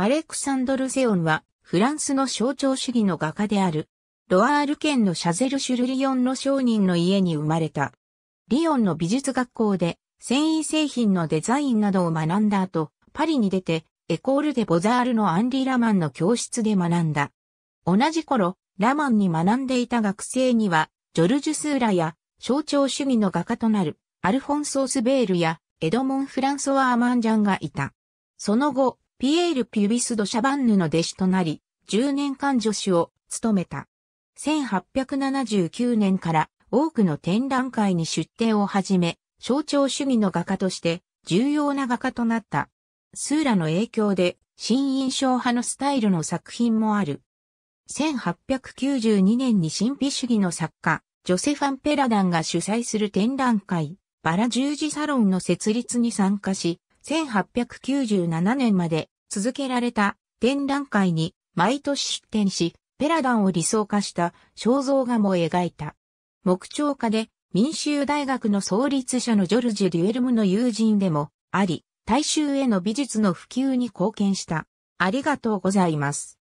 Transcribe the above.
アレクサンドル・セオンは、フランスの象徴主義の画家である、ロアール県のシャゼル・シュルリオンの商人の家に生まれた。リオンの美術学校で、繊維製品のデザインなどを学んだ後、パリに出て、エコールデ・ボザールのアンリ・ラマンの教室で学んだ。同じ頃、ラマンに学んでいた学生には、ジョルジュ・スーラや、象徴主義の画家となる、アルフォンソース・ベールや、エドモン・フランソワ・アマンジャンがいた。その後、ピエール・ピュビス・ド・シャバンヌの弟子となり、10年間助手を務めた。1879年から多くの展覧会に出展を始め、象徴主義の画家として重要な画家となった。スーラの影響で新印象派のスタイルの作品もある。1892年に神秘主義の作家、ジョセファン・ペラダンが主催する展覧会、バラ十字サロンの設立に参加し、1897年まで続けられた展覧会に毎年出展し、ペラダンを理想化した肖像画も描いた。木彫家で民衆大学の創立者のジョルジュ・デュエルムの友人でもあり、大衆への美術の普及に貢献した。ありがとうございます。